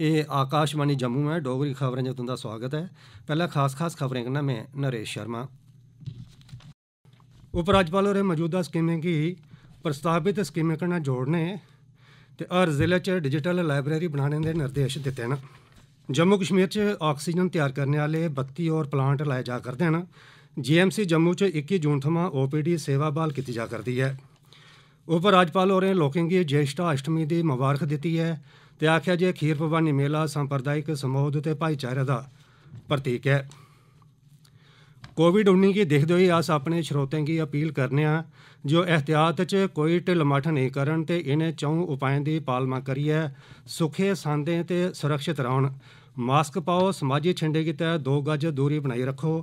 ਇਹ ਆਕਾਸ਼ਵਾਣੀ ਜੰਮੂ ਹੈ ਡੋਗਰੀ ਖਬਰਾਂ ਜੋ ਤੁਹਾਡਾ ਸਵਾਗਤ ਹੈ ਪਹਿਲਾ ਖਾਸ ਖਾਸ ਖਬਰਾਂ ਕਰਨਾ ਮੈਂ ਨਰੇਸ਼ ਸ਼ਰਮਾ ਉਪ ਰਾਜਪਾਲ ਹੋਰੇ ਮੌਜੂਦਾ ਸਕੀਮਾਂ ਕੀ ਪ੍ਰਸਤਾਵਿਤ ਸਕੀਮਾਂ ਕਰਨਾ ਜੋੜਨੇ ਤੇ ਹਰ ਜ਼ਿਲ੍ਹੇ 'ਚ ਡਿਜੀਟਲ ਲਾਇਬ੍ਰੇਰੀ ਬਣਾਉਣ ਦੇ ਨਿਰਦੇਸ਼ ਦਿੱਤੇ ਨੇ ਜੰਮੂ ਕਸ਼ਮੀਰ 'ਚ ਆਕਸੀਜਨ ਤਿਆਰ ਕਰਨ ਵਾਲੇ 32 ਹੋਰ ਪਲਾਂਟ ਲਾਇਆ ਜਾ ਕਰਦੇ ਹਨ ਜੀਐਮਸੀ ਜੰਮੂ 'ਚ 21 ਜੂਨ ਤੋਂ ਓਪੀਡੀ ਸੇਵਾ ਬਹਾਲ ਕੀਤੀ ਜਾ ਕਰਦੀ ਹੈ ਉਪ ਰਾਜਪਾਲ ਹੋਰੇ ਲੋਕਾਂ ਕੀ ਜੈਸ਼ਟਾ ਅਸ਼ਟਮੀ ਦੀ ਮੁਬਾਰਕ ਦਿੱਤੀ ਹੈ ਤੇ ਆਖਿਆ ਜੇ ਖੀਰ ਭਵਾਨੀ ਮੇਲਾ ਸੰਪਰਦਾਇਕ ਸਮੋਹ ਦੇ ਤੇ ਭਾਈਚਾਰੇ ਦਾ ਪ੍ਰਤੀਕ ਹੈ ਕੋਵਿਡ-19 ਕੀ ਦੇਖਦੇ ਹੋਏ ਆਸ ਆਪਣੇ ਸਰੋਤਿਆਂ ਕੀ ਅਪੀਲ ਕਰਨੇ ਆ ਜੋ ਇhtiyat ਚ ਕੋਈ ਢਿਲਮਾਠ ਨਹੀਂ ਕਰਨ ਤੇ ਇਹਨੇ ਚੌਂ ਉਪਾਅਾਂ ਦੀ ਪਾਲਮਾ ਕਰੀਐ ਸੁਖੇ ਸੰਦੇ ਤੇ ਸੁਰੱਖਿਤ ਰਹਿਣ ਮਾਸਕ ਪਾਓ ਸਮਾਜੀ ਛਿੰਡੇ ਕੀ ਤਹਿ 2 ਗਜ ਦੂਰੀ ਬਣਾਈ ਰੱਖੋ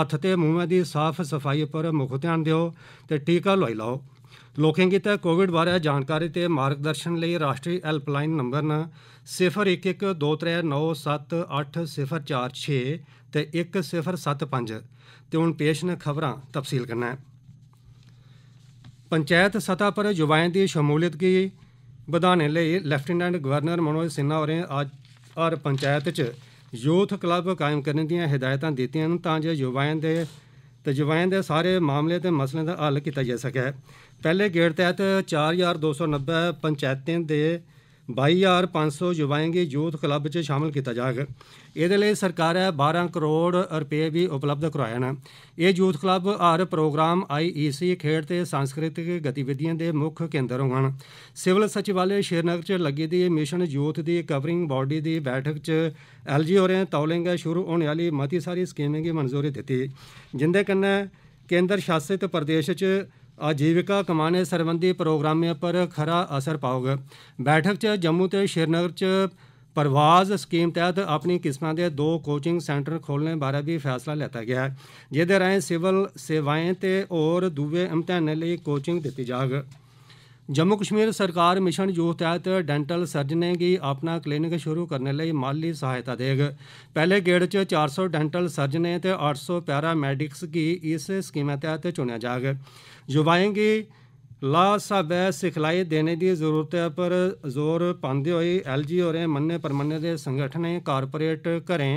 ਹੱਥ ਤੇ ਮੂੰਹ ਦੀ ਸਾਫ਼ ਸਫਾਈ ਉੱਪਰ ਮੁੱਖ ਧਿਆਨ ਦਿਓ ਤੇ ਟੀਕਾ ਲਵਾਈ ਲਓ ਲੋਕਾਂ ਕੀਤਾ ਕੋਵਿਡ ਬਾਰੇ ਜਾਣਕਾਰੀ ਤੇ ਮਾਰਗਦਰਸ਼ਨ ਲਈ ਰਾਸ਼ਟਰੀ ਹੈਲਪਲਾਈਨ ਨੰਬਰ 01123978046 ਤੇ 1075 ਤੇ ਹੁਣ ਪੇਸ਼ ਨੇ ਖਬਰਾਂ ਤਫਸੀਲ ਕਰਨਾ ਹੈ ਪੰਚਾਇਤ ਸਤਾ ਪਰ ਯੁਵਾਆਂ ਦੀ ਸ਼ਮੂਲੀਅਤ ਕੀ ਵਧਾਣੇ ਲਈ ਲੈਫਟੀਨੈਂਟ ਗਵਰਨਰ ਮਨੋਜ ਸਿੰਨਾ ਹੋਰੇ ਅੱਜ ਹਰ ਪੰਚਾਇਤ ਚ ਯੂਥ ਕਲੱਬ ਕਾਇਮ ਕਰਨ ਦੀਆਂ ਹਦਾਇਤਾਂ ਦਿੱਤੀਆਂ ਹਨ ਤਾਂ ਜੋ ਯੁਵਾਆਂ ਦੇ ਤੇ ਯੁਵਾਆਂ ਦੇ ਸਾਰੇ ਮਾਮਲੇ ਤੇ ਮਸਲੇ ਦਾ ਹੱਲ ਕੀਤਾ ਜਾ ਸਕੇ ਪਹਿਲੇ ਗੇੜ ਤਹਿਤ 4290 ਪੰਚਾਇਤਾਂ ਦੇ 22500 ਦੇ ਯੂਥ ਕਲੱਬ 'ਚ ਸ਼ਾਮਲ ਕੀਤਾ ਜਾਏਗਾ ਇਹਦੇ ਲਈ ਸਰਕਾਰ 12 ਕਰੋੜ ਰੁਪਏ ਵੀ ਉਪਲਬਧ ਕਰਾਇਆ ਨਾ ਇਹ ਯੂਥ ਕਲੱਬ ਹਰ ਪ੍ਰੋਗਰਾਮ ਆਈਈਸੀ ਖੇਡ ਤੇ ਸੰਸਕ੍ਰਿਤਿਕ ਗਤੀਵਿਧੀਆਂ ਦੇ ਮੁੱਖ ਕੇਂਦਰ ਹੋਣ ਸਿਵਲ ਸਚਿਵਾਲੇ ਸ਼ੇਰਨਗਰ 'ਚ ਲੱਗੀ ਦੀ ਮਿਸ਼ਨ ਯੂਥ ਦੀ ਕਵਰਿੰਗ ਬਾਡੀ ਦੀ ਬੈਠਕ 'ਚ ਐਲਜੀ ਰਹੇ ਤੌਲਿੰਗ ਸ਼ੁਰੂ ਹੋਣ ਵਾਲੀ ਮਤੀ ਸਾਰੀ ਸਕੀਮਾਂ ਦੀ ਮਨਜ਼ੂਰੀ ਦਿੱਤੀ ਜਿੰਦੇ ਕੰਨ ਕੇਂਦਰ ਸ਼ਾਸਿਤ ਪ੍ਰਦੇਸ਼ 'ਚ ਆਜੀਵਿਕਾ ਕਮਾਣੇ ਸਰਬੰਧੀ ਪ੍ਰੋਗਰਾਮੇ 'ਤੇ ਖਰਾ ਅਸਰ ਪਾਉਗਾ ਬੈਠਕ 'ਚ ਜੰਮੂ ਤੇ ਸ਼ੇਰਨਗਰ 'ਚ ਪਰਵਾਜ਼ ਸਕੀਮ ਤਹਿਤ ਆਪਣੀ ਕਿਸਮਾਂ ਦੇ ਦੋ ਕੋਚਿੰਗ ਸੈਂਟਰ ਖੋਲਣ ਬਾਰੇ ਵੀ ਫੈਸਲਾ ਲਿਆ ਗਿਆ ਹੈ ਜਿਹਦੇ ਰਾਹੀਂ ਸਿਵਲ ਸੇਵਾਵਾਂ ਤੇ ਹੋਰ ਦੂਵੇ ਇਮਤਿਹਾਨਾਂ ਲਈ ਕੋਚਿੰਗ ਦਿੱਤੀ ਜਾਵੇਗੀ जम्मू कश्मीर सरकार मिशन यूथ तैह्त डेंटल सर्जनें गी अपना क्लिनिक शुरू करने लेई माली सहायता देग पैह्ले गेड़ च चार सौ डैंटल सर्जनें ते अट्ठ सौ पैरा मैडिक्स गी इस स्कीमै तैह्त चुनेआ जाग युवाएं गी ला स्हाबै सिखलाई देने दी जरूरतै पर जोर पांदे होई एल जी होरें मन्ने परमन्ने दे संगठनें कारपोरेट घरें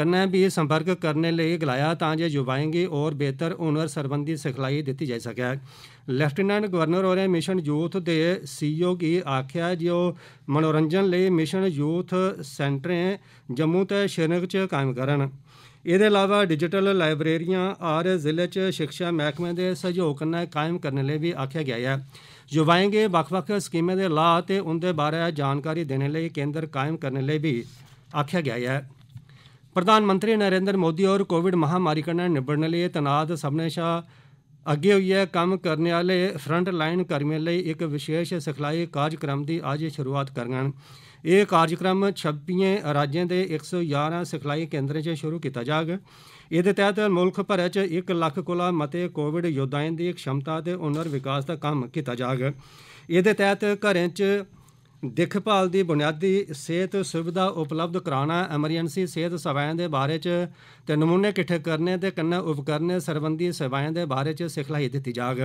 कन्नै बी संपर्क करने लेई गलाया तां जे युवाएं गी होर बेहतर हुनर सरबंधी सिखलाई दित्ती जाई सकै लेफ्टिनेंट गवर्नर होरें मिशन यूथ दे सीईओ गी आखेआ जे ओह् मनोरंजन लेई मिशन यूथ सेंटरें जम्मू ते श्रीनगर च कायम करन एह्दे अलावा डिजिटल लाइब्रेरियां हर जिले च शिक्षा मैह्कमे दे सैह्योग कन्नै कायम करने लेई बी आखेआ गेआ ऐ युवाएं गी बक्ख बक्ख स्कीमें दे लाह् ते उंदे बारै जानकारी देने लेई केन्द्र कायम करने लेई बी आखेआ गेआ ऐ प्रधानमंत्री नरेंद्र मोदी होर कोविड महामारी कन्नै निब्बड़ने लेई तैनात सब्मनें शा अग्गे होइयै कम्म करने आह्ले फ्रंट लाइन कर्मिएं लेई इक विशेष सिखलाई कार्जक्रम दी अज्ज शुरूआत करङन एह् कार्जक्रम छब्बिएं राज्यें दे इक सौ ञारां सिखलाई केन्द्रें च शुरू कीता जाग एह्दे तैह्त मुल्ख भरै च इक लक्ख कोला मते कोविड योद्वाएं दी क्षमता ते हुनर विकास दा कम्म कीता जाग एह्दे तैह्त घरें च ਦੇਖਭਾਲ ਦੀ ਬੁਨਿਆਦੀ ਸਿਹਤ ਸੁਵਿਧਾ ਉਪਲਬਧ ਕਰਾਉਣਾ ਐਮਰਜੈਂਸੀ ਸਿਹਤ ਸੇਵਾਵਾਂ ਦੇ ਬਾਰੇ ਚ ਤੇ ਨਮੂਨੇ ਇਕੱਠੇ ਕਰਨੇ ਤੇ ਕੰਨ ਉਪਕਰਨੇ ਸਰਬੰਧੀ ਸੇਵਾਵਾਂ ਦੇ ਬਾਰੇ ਚ ਸਿਖਲਾਈ ਦਿੱਤੀ ਜਾਗ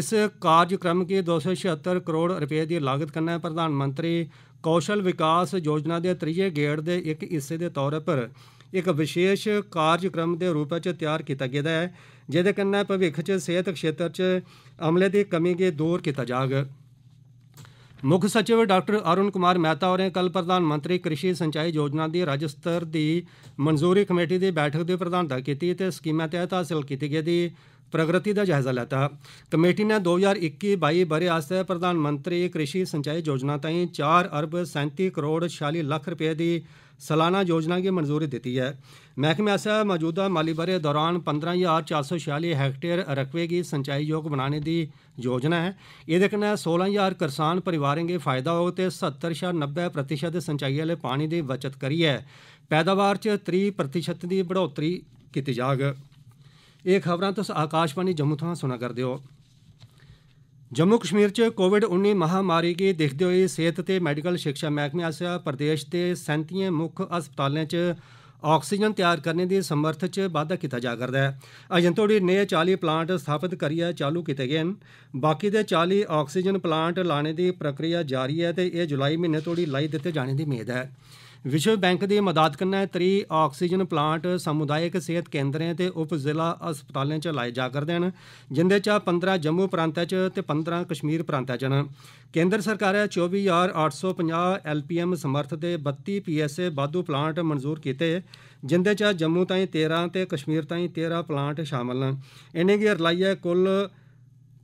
ਇਸ ਕਾਰਜਕ੍ਰਮ ਕੀ 276 ਕਰੋੜ ਰੁਪਏ ਦੀ ਲਾਗਤ ਕੰਨਾ ਪ੍ਰਧਾਨ ਮੰਤਰੀ ਕੌਸ਼ਲ ਵਿਕਾਸ ਯੋਜਨਾ ਦੇ ਤ੍ਰਿਏ ਗੇੜ ਦੇ ਇੱਕ ਹਿੱਸੇ ਦੇ ਤੌਰ ਪਰ ਇੱਕ ਵਿਸ਼ੇਸ਼ ਕਾਰਜਕ੍ਰਮ ਦੇ ਰੂਪ ਵਿੱਚ ਤਿਆਰ ਕੀਤਾ ਗਿਆ ਹੈ ਜਿਹਦੇ ਕੰਨਾ ਭਵਿੱਖ ਚ ਸਿਹਤ ਖੇਤਰ ਚ ਅਮਲੇ ਦੀ ਕਮੀ ਦੇ ਦੂਰ ਕੀਤਾ ਜਾਗ ਮੁੱਖ ਸਚਿਵ ਡਾਕਟਰ ਅਰੁਣ ਕੁਮਾਰ ਮਹਿਤਾ ਹੋਰੇ ਕੱਲ ਪ੍ਰਧਾਨ ਮੰਤਰੀ ਕ੍ਰਿਸ਼ੀ ਸਿੰਚਾਈ ਯੋਜਨਾ ਦੀ ਰਾਜ ਸਤਰ ਦੀ ਮਨਜ਼ੂਰੀ ਕਮੇਟੀ ਦੀ ਬੈਠਕ ਦੀ ਪ੍ਰਧਾਨਤਾ ਕੀਤੀ ਤੇ ਸਕੀਮਾਂ ਤਹਿਤ ਹਾਸਲ ਕੀਤੀ ਗਈ ਦੀ ਪ੍ਰਗਤੀ ਦਾ ਜਾਇਜ਼ਾ ਲੈਤਾ ਕਮੇਟੀ ਨੇ 2021-22 ਬਰੇ ਆਸਤੇ ਪ੍ਰਧਾਨ ਮੰਤਰੀ ਕ੍ਰਿਸ਼ੀ ਸਿੰਚਾਈ ਯੋਜਨਾ ਤਾਈਂ 4 ਅਰਬ 37 ਕਰੋੜ 46 ਲੱਖ ਰੁਪਏ ਦੀ ਸਾਲਾਨਾ ਯੋਜਨਾ ਦੀ ਮਨਜ਼ੂਰੀ ਦਿੱਤੀ ਹੈ ਮਹਿਕਮੇ ਅਸਾ ਮੌਜੂਦਾ ਮਾਲੀ ਬਰੇ ਦੌਰਾਨ 15446 ਹੈਕਟੇਅਰ ਰਕਵੇ ਦੀ ਸਿੰਚਾਈ ਯੋਗ ਬਣਾਉਣੇ ਦੀ ਯੋਜਨਾ ਹੈ ਇਹ ਦੇਖਣਾ 16000 ਕਿਸਾਨ ਪਰਿਵਾਰਾਂ ਦੇ ਫਾਇਦਾ ਹੋ ਤੇ 70.90% ਪ੍ਰਤੀਸ਼ਤ ਸਿੰਚਾਈ ਵਾਲੇ ਪਾਣੀ ਦੀ ਬਚਤ ਕਰੀ ਹੈ ਪੈਦਾਵਾਰ ਚ 30% ਦੀ ਬੜੋਤਰੀ ਕੀਤੀ ਜਾਗ ਇਹ ਖਬਰਾਂ ਤੁਸ ਆਕਾਸ਼ਵਾਣੀ ਜੰਮੂ ਤੋਂ ਸੁਣਾ ਕਰਦੇ ਹੋ ਜੰਮੂ ਕਸ਼ਮੀਰ 'ਚ ਕੋਵਿਡ-19 ਮਹਾਮਾਰੀ ਦੇ ਦੇਖਦੇ ਹੋਏ ਸਿਹਤ ਤੇ ਮੈਡੀਕਲ ਸਿੱਖਿਆ ਮਹਿਕਮੇ ਆਸਿਆ ਪ੍ਰਦੇਸ਼ ਦੇ 37 ਮੁੱਖ ਹਸਪਤਾਲਾਂ 'ਚ ਆਕਸੀਜਨ ਤਿਆਰ ਕਰਨ ਦੀ ਸਮਰਥ 'ਚ ਵਾਧਾ ਕੀਤਾ ਜਾ ਕਰਦਾ ਹੈ। ਅਜੰਤੋੜੀ ਨੇ 40 ਪਲਾਂਟ ਸਥਾਪਿਤ ਕਰੀਆ ਚਾਲੂ ਕੀਤੇ ਗਏ ਹਨ। ਬਾਕੀ ਦੇ 40 ਆਕਸੀਜਨ ਪਲਾਂਟ ਲਾਣੇ ਦੀ ਪ੍ਰਕਿਰਿਆ ਜਾਰੀ ਹੈ ਤੇ ਇਹ ਜੁਲਾਈ ਮਹੀਨੇ ਤੋੜੀ ਲਾਈ ਦਿੱਤੇ ਜਾਣ ਦੀ ਉਮੀਦ ਹੈ। ਵਿਸ਼ਵ ਬੈਂਕ ਦੀ ਮਦਦ ਕਰਨਾ ਹੈ ਤ੍ਰੀ ਆਕਸੀਜਨ ਪਲਾਂਟ ਸਮੁਦਾਇਕ ਸਿਹਤ ਕੇਂਦਰਾਂ ਤੇ ਉਪ ਜ਼ਿਲ੍ਹਾ ਹਸਪਤਾਲਾਂ 'ਚ ਲਾਏ ਜਾ ਕਰਦੇ ਹਨ ਜਿੰਦੇ 'ਚ 15 ਜੰਮੂ ਪ੍ਰਾਂਤਾਂ 'ਚ ਤੇ 15 ਕਸ਼ਮੀਰ ਪ੍ਰਾਂਤਾਂ 'ਚ ਹਨ ਕੇਂਦਰ ਸਰਕਾਰ ਨੇ 24850 ਐਲਪੀਐਮ ਸਮਰਥ ਦੇ 32 ਪੀਐਸਏ ਬਾਦੂ ਪਲਾਂਟ ਮਨਜ਼ੂਰ ਕੀਤੇ ਜਿੰਦੇ 'ਚ ਜੰਮੂ ਤਾਈਂ 13 ਤੇ ਕਸ਼ਮੀਰ ਤਾਈਂ 13 ਪਲਾਂਟ ਸ਼ਾਮਲ ਹਨ ਇਨੇ ਗਿਰ ਹੈ ਕੁੱਲ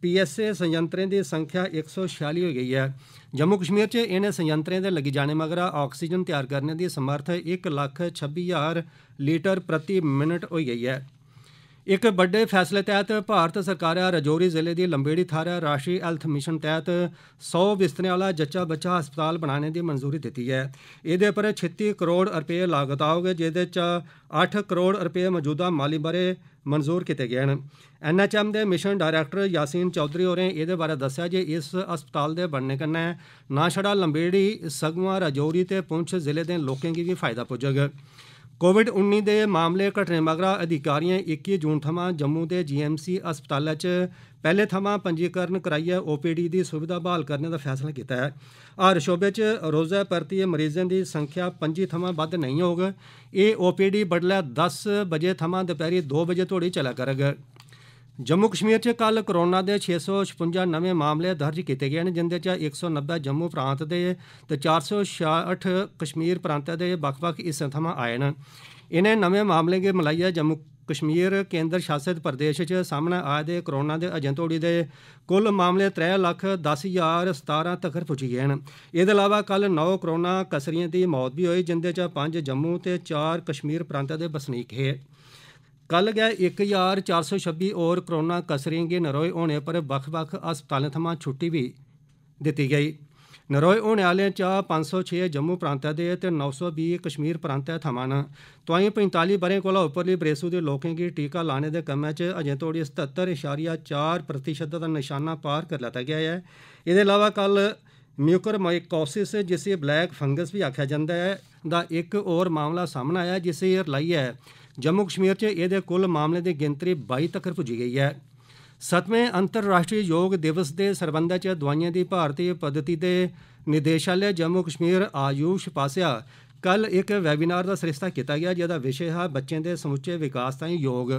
ਪੀਐਸਏ ਸੰਯੰਤਰਾਂ ਦੀ ਸੰਖਿਆ 146 ਹੋ ਗਈ ਹੈ ਜੰਮੂ ਕਸ਼ਮੀਰ 'ਚ ਇਹਨਾਂ ਸੰਯੰਤਰਾਂ ਦੇ ਲੱਗੇ ਜਾਣੇ ਮਗਰਾ ਆਕਸੀਜਨ ਤਿਆਰ ਕਰਨ ਦੀ ਸਮਰੱਥਾ 1,26,000 ਲੀਟਰ ਪ੍ਰਤੀ ਮਿੰਟ ਹੋ ਗਈ ਹੈ ਇੱਕ ਵੱਡੇ ਫੈਸਲੇ ਤਹਿਤ ਭਾਰਤ ਸਰਕਾਰ ਆ ਰਜੋਰੀ ਜ਼ਿਲ੍ਹੇ ਦੀ ਲੰਬੇੜੀ ਥਾਰਾ ਰਾਸ਼ੀ ਹੈਲਥ ਮਿਸ਼ਨ ਤਹਿਤ 100 ਬਿਸਤਰੇ ਵਾਲਾ ਜੱਚਾ ਬੱਚਾ ਹਸਪਤਾਲ ਬਣਾਉਣ ਦੀ ਮਨਜ਼ੂਰੀ ਦਿੱਤੀ ਹੈ ਇਹਦੇ ਉੱਪਰ 36 ਕਰੋੜ ਰੁਪਏ ਲਾਗਤ ਆਉਗੇ ਜਿਹਦੇ ਚ 8 ਕਰੋੜ ਰੁਪਏ ਮੌਜੂਦਾ ਮਾਲੀ ਬਰੇ ਮਨਜ਼ੂਰ ਕੀਤੇ ਗਏ ਹਨ ਐਨਐਚਐਮ ਦੇ ਮਿਸ਼ਨ ਡਾਇਰੈਕਟਰ ਯਾਸੀਨ ਚੌਧਰੀ ਹੋਰੇ ਇਹਦੇ ਬਾਰੇ ਦੱਸਿਆ ਜੇ ਇਸ ਹਸਪਤਾਲ ਦੇ ਬਣਨੇ ਕੰਨੇ ਨਾਸ਼ੜਾ ਲੰਬੇੜੀ ਸਗਵਾ ਰਜੋਰੀ ਤੇ ਪੁੰਛ ਜ਼ਿਲ੍ਹੇ ਦੇ ਲੋਕਾਂ ਨੂੰ ਵੀ ਫਾਇਦਾ ਪਹੁੰਚੇਗਾ कोविड उन्नी दे मामले घटने मगरा अधिकारिएं इक्की जून थमां जम्मू दे जीएमसी अस्पतालै च पैहले थमां पंजीकरण कराइयै ओपीडी दी सुविधा ब्हाल करने दा फैसला कीता ऐ हर शोबे च रोजै परतियै मरीजें दी संख्या पं'जी थमां बद्द नेईं होग एह् ओपीडी बड्डलै दस बजे थमां दपैह्री दो बजे तोड़ी चलै करग ਜੰਮੂ ਕਸ਼ਮੀਰ 'ਚ ਕੱਲ ਕੋਰੋਨਾ ਦੇ 656 ਨਵੇਂ ਮਾਮਲੇ ਦਰਜ ਕੀਤੇ ਗਏ ਨੇ ਜਿਨ੍ਹਾਂ 'ਚ 190 ਜੰਮੂ ਪ੍ਰਾਂਤ ਦੇ ਤੇ 466 ਕਸ਼ਮੀਰ ਪ੍ਰਾਂਤ ਦੇ ਵੱਖ-ਵੱਖ ਹਿੱਸਿਆਂ ਆਏ ਨੇ ਇਨੇ ਨਵੇਂ ਮਾਮਲੇ ਦੇ ਮਲਾਈਆ ਜੰਮੂ ਕਸ਼ਮੀਰ ਕੇਂਦਰ ਸ਼ਾਸਿਤ ਪ੍ਰਦੇਸ਼ 'ਚ ਸਾਹਮਣੇ ਆਏ ਦੇ ਕੋਰੋਨਾ ਦੇ ਅਜੰਤੋੜੀ ਦੇ ਕੁੱਲ ਮਾਮਲੇ 3 ਲੱਖ 10 ਹਜ਼ਾਰ 17 ਤੱਕ ਪਹੁੰਚ ਗਏ ਹਨ ਇਹਦੇ ਇਲਾਵਾ ਕੱਲ 9 ਕੋਰੋਨਾ ਕਸਰੀਆਂ ਦੀ ਮੌਤ ਵੀ ਹੋਈ ਜਿੰਦੇ 'ਚ 5 ਜੰਮੂ ਤੇ 4 ਕਸ਼ਮੀਰ ਪ੍ਰਾਂਤ ਦੇ ਵਸਨੀਕ ਹੈ कल गै इक हजार चार सौ छब्बी होर कोरोना कसरें गी नरोए होने पर बक्ख बक्ख अस्पतालें थमां छुट्टी बी दित्ती गेई नरोए होने आह्लें चा पंज सौ छे जम्मू प्रांतै दे ते नौ सौ बीह् कश्मीर प्रांतै थमां न तोआई पंजताली ब'रें कोला उप्परली बरेसू दे लोकें गी टीका लाने दे कम्मै च अजें तोड़ी सत्हत्तर इशारिया चार प्रतिशत दा नशाना पार करी लैता गेआ ऐ एह्दे अलावा कल म्यूकरमाइकोसिस जिसी ब्लैक फंगस बी आखेआ जंदा ऐ दा इक होर मामला सामने आया जिसी रलाइयै ਜੰਮੂ ਕਸ਼ਮੀਰ 'ਚ ਇਹਦੇ ਕੁੱਲ ਮਾਮਲੇ ਦੀ ਗਿਣਤੀ 22 ਤੱਕ ਪੁੱਜੀ ਗਈ ਹੈ ਸਤਵੇਂ ਅੰਤਰਰਾਸ਼ਟਰੀ ਯੋਗ ਦਿਵਸ ਦੇ ਸਰਬੰਧਾਂ 'ਚ ਦਵਾਈਆਂ ਦੀ ਭਾਰਤੀ ਪੱਧਤੀ ਦੇ ਨਿਦੇਸ਼ਾਲੇ ਜੰਮੂ ਕਸ਼ਮੀਰ ਆਯੂਸ਼ ਪਾਸਿਆ ਕੱਲ ਇੱਕ ਵੈਬੀਨਾਰ ਦਾ ਸਿਰਸਤਾ ਕੀਤਾ ਗਿਆ ਜਿਹਦਾ ਵਿਸ਼ੇ ਹੈ ਬੱਚਿਆਂ ਦੇ ਸਮੁੱਚੇ ਵਿਕਾਸ ਤਾਈਂ ਯੋਗ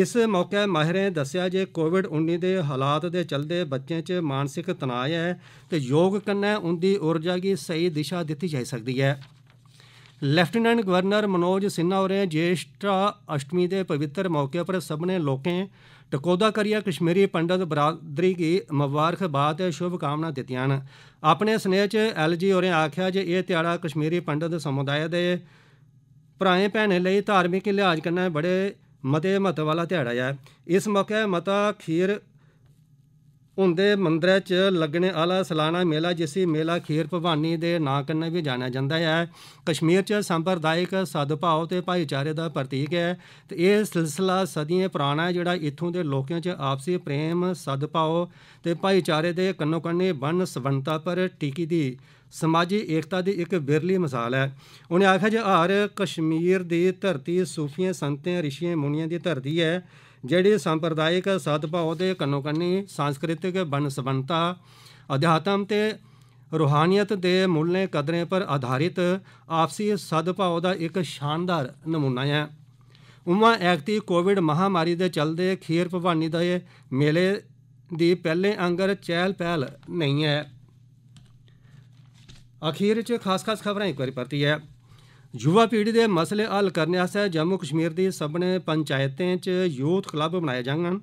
ਇਸ ਮੌਕੇ ਮਾਹਿਰਾਂ ਨੇ ਦੱਸਿਆ ਜੇ ਕੋਵਿਡ-19 ਦੇ ਹਾਲਾਤ ਦੇ ਚਲਦੇ ਬੱਚਿਆਂ 'ਚ ਮਾਨਸਿਕ ਤਣਾਅ ਹੈ ਤੇ ਯੋਗ ਕੰਨੇ ਉਹਦੀ ਊਰਜਾ ਦੀ ਸਹੀ ਦਿਸ਼ਾ ਦਿੱਤੀ ਜਾ ਸਕਦੀ ਹੈ ਲੈਫਟੀਨੈਂਟ ਗਵਰਨਰ ਮਨੋਜ ਸਿੰਘਾ ਹੋਰੇ ਜੇਸ਼ਟਾ ਅਸ਼ਟਮੀ ਦੇ ਪਵਿੱਤਰ ਮੌਕੇ ਸਭ ਨੇ ਲੋਕਾਂ ਟਕੋਦਾ ਕਰਿਆ ਕਸ਼ਮੀਰੀ ਪੰਡਤ ਬਰਾਦਰੀ ਦੀ ਮੁਬਾਰਕਬਾਦ ਤੇ ਸ਼ੁਭ ਕਾਮਨਾ ਦਿੱਤੀਆਂ ਹਨ ਆਪਣੇ ਸਨੇਹ ਚ ਐਲਜੀ ਹੋਰੇ ਆਖਿਆ ਜੇ ਇਹ ਤਿਆੜਾ ਕਸ਼ਮੀਰੀ ਪੰਡਤ ਸਮੁਦਾਇ ਦੇ ਭਰਾਏ ਭੈਣੇ ਲਈ ਧਾਰਮਿਕ ਲਿਹਾਜ਼ ਕੰਨਾ ਬੜੇ ਮਤੇ ਮਤ ਵਾਲਾ ਤਿਆੜਾ ਹੈ ਇਸ ਮੌਕੇ ਮਤਾ ਖੀਰ ਹੁੰਦੇ ਮੰਦਰਾ ਚ ਲੱਗਣੇ ਆਲਾ ਸਲਾਨਾ ਮੇਲਾ ਜਿਸੀ ਮੇਲਾ ਖੀਰ ਭਵਾਨੀ ਦੇ ਨਾਂ ਕੰਨੇ ਵੀ ਜਾਣਿਆ ਜਾਂਦਾ ਹੈ ਕਸ਼ਮੀਰ ਚ ਸੰਪਰਦਾਇਕ ਸਦਭਾਵ ਤੇ ਭਾਈਚਾਰੇ ਦਾ ਪ੍ਰਤੀਕ ਹੈ ਤੇ ਇਹ ਸਿਲਸਿਲਾ ਸਦੀਆਂ ਪੁਰਾਣਾ ਹੈ ਜਿਹੜਾ ਇਥੋਂ ਦੇ ਲੋਕਾਂ ਚ ਆਪਸੀ ਪ੍ਰੇਮ ਸਦਭਾਵ ਤੇ ਭਾਈਚਾਰੇ ਦੇ ਕੰਨੋ ਕੰਨੇ ਬੰਨ ਸਵੰਤਾ ਪਰ ਟਿਕੀ ਦੀ ਸਮਾਜੀ ਏਕਤਾ ਦੀ ਇੱਕ ਬਿਰਲੀ ਮਿਸਾਲ ਹੈ ਉਹਨੇ ਆਖਿਆ ਜੇ ਹਰ ਕਸ਼ਮੀਰ ਦੀ ਧਰਤੀ ਸੂਫੀਆਂ ਸੰਤਿਆਂ ਰਿਸ਼ੀਆਂ ਮੁਨੀਆਂ ਦੀ ਧਰਤੀ ਹੈ ਜਿਹੜੀ ਸੰਪਰਦਾਇਕ ਸਦਭਾਵ ਦੇ ਕੰਨੋ ਕੰਨੀ ਸੰਸਕ੍ਰਿਤਿਕ ਸਬੰਤਾ ਅਧਿਆਤਮ ਤੇ ਰੂਹਾਨੀਅਤ ਦੇ ਮੁੱਲ ਨੇ ਕਦਰੇ ਪਰ ਆਧਾਰਿਤ ਆਪਸੀ ਸਦਭਾਵ ਦਾ ਇੱਕ ਸ਼ਾਨਦਾਰ ਨਮੂਨਾ ਹੈ ਉਮਾ ਐਕਤੀ ਕੋਵਿਡ ਮਹਾਮਾਰੀ ਦੇ ਚੱਲਦੇ ਖੀਰ ਭਵਾਨੀ ਦੇ ਮੇਲੇ ਦੀ ਪਹਿਲੇ ਅੰਗਰ ਚਹਿਲ ਪਹਿਲ ਨਹੀਂ ਹੈ ਅਖੀਰ 'ਚ ਖਾਸ-ਖਾਸ ਖਬਰਾਂ ਇੱਕ ਵਾਰੀ ਪਰਤੀ ਹੈ युवा पीढ़ी दे मसले हल करने आस्तै जम्मू कश्मीर दी सब्भनें पंचायतें च यूथ क्लब बनाए जाङन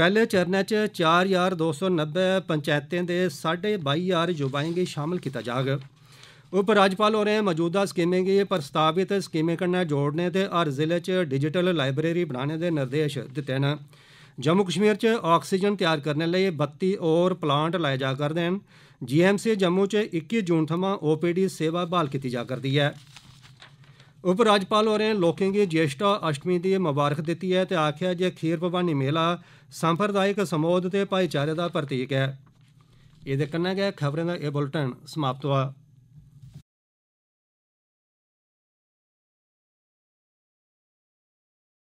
पैह्ले चरणै च चार ज्हार दो सौ नब्बै पंचैतें दे साड्डे बाई ज्हार युवाएं गी शामल कीता जाग उपराज्यपाल होरें मौजूदा स्कीमें गी प्रस्तावित स्कीमें कन्नै जोड़ने ते हर जिले च डिजिटल लाइब्रेरी बनाने दे निर्देश दित्ते न जम्मू कश्मीर च आक्सीजन तैयार करने लेई बत्ती होर प्लांट लाए जा करदे न जीएमसी जम्मू च इक्की जून थमां ओपीडी सेवा ब्हाल कीती जा करदी ऐ ਉਪ ਰਾਜਪਾਲ ਹੋਰੇ ਲੋਕਾਂ ਦੇ ਜੇਸ਼ਟਾ ਅਸ਼ਟਮੀ ਦੀ ਮੁਬਾਰਕ ਦਿੱਤੀ ਹੈ ਤੇ ਆਖਿਆ ਜੇ ਖੀਰ ਭਵਾਨੀ ਮੇਲਾ ਸੰਪਰਦਾਇਕ ਸਮੋਧ ਤੇ ਭਾਈਚਾਰੇ ਦਾ ਪ੍ਰਤੀਕ ਹੈ ਇਹਦੇ ਕੰਨਾਂ ਗਿਆ ਖਬਰਾਂ ਦਾ ਇਹ ਬੁਲਟਨ ਸਮਾਪਤ ਹੋਆ